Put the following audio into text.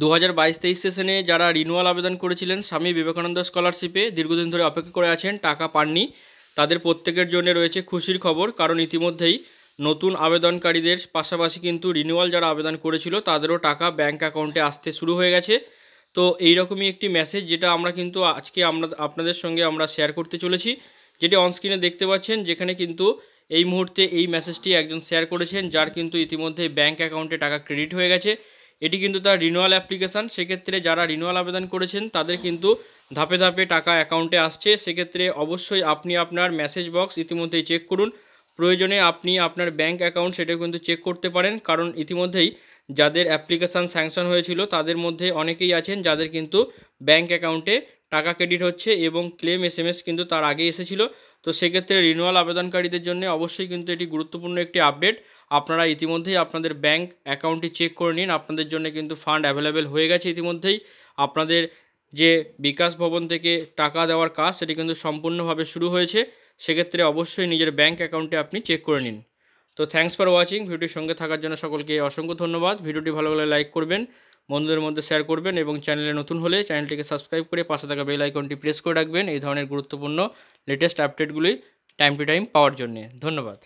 দু হাজার বাইশ তেইশ সেশনে যারা রিনুয়াল আবেদন করেছিলেন স্বামী বিবেকানন্দ স্কলারশিপে দীর্ঘদিন ধরে অপেক্ষা করে আছেন টাকা পাননি তাদের প্রত্যেকের জন্য রয়েছে খুশির খবর কারণ ইতিমধ্যেই নতুন আবেদনকারীদের পাশাপাশি কিন্তু রিনিউয়াল যারা আবেদন করেছিল তাদেরও টাকা ব্যাঙ্ক অ্যাকাউন্টে আসতে শুরু হয়ে গেছে তো এইরকমই একটি মেসেজ যেটা আমরা কিন্তু আজকে আমরা আপনাদের সঙ্গে আমরা শেয়ার করতে চলেছি যেটি অনস্ক্রিনে দেখতে পাচ্ছেন যেখানে কিন্তু এই মুহূর্তে এই মেসেজটি একজন শেয়ার করেছেন যার কিন্তু ইতিমধ্যে ব্যাঙ্ক অ্যাকাউন্টে টাকা ক্রেডিট হয়ে গেছে এটি কিন্তু তার রিনুয়াল অ্যাপ্লিকেশান সেক্ষেত্রে যারা রিনুয়াল আবেদন করেছেন তাদের কিন্তু ধাপে ধাপে টাকা অ্যাকাউন্টে আসছে সেক্ষেত্রে অবশ্যই আপনি আপনার মেসেজ বক্স ইতিমধ্যেই চেক করুন প্রয়োজনে আপনি আপনার ব্যাংক অ্যাকাউন্ট সেটা কিন্তু চেক করতে পারেন কারণ ইতিমধ্যেই যাদের অ্যাপ্লিকেশান স্যাংশন হয়েছিল তাদের মধ্যে অনেকেই আছেন যাদের কিন্তু ব্যাংক অ্যাকাউন্টে টাকা ক্রেডিট হচ্ছে এবং ক্লেম এস কিন্তু তার আগে এসেছিলো তো সেক্ষেত্রে রিনুয়াল আবেদনকারীদের জন্য অবশ্যই কিন্তু এটি গুরুত্বপূর্ণ একটি আপডেট আপনারা ইতিমধ্যেই আপনাদের ব্যাংক অ্যাকাউন্টটি চেক করে নিন আপনাদের জন্য কিন্তু ফান্ড অ্যাভেলেবেল হয়ে গেছে ইতিমধ্যেই আপনাদের যে বিকাশ ভবন থেকে টাকা দেওয়ার কাজ সেটি কিন্তু সম্পূর্ণভাবে শুরু হয়েছে সেক্ষেত্রে অবশ্যই নিজের ব্যাংক অ্যাকাউন্টে আপনি চেক করে নিন তো থ্যাংকস ফর ওয়াচিং ভিডিওটির সঙ্গে থাকার জন্য সকলকে অসংখ্য ধন্যবাদ ভিডিওটি ভালো লাগলে লাইক করবেন বন্ধুদের মধ্যে শেয়ার করবেন এবং চ্যানেলে নতুন হলে চ্যানেলটিকে সাবস্ক্রাইব করে পাশে থাকা বেল আইকনটি প্রেস করে রাখবেন এই ধরনের গুরুত্বপূর্ণ লেটেস্ট আপডেটগুলি টাইম টু টাইম পাওয়ার জন্যে ধন্যবাদ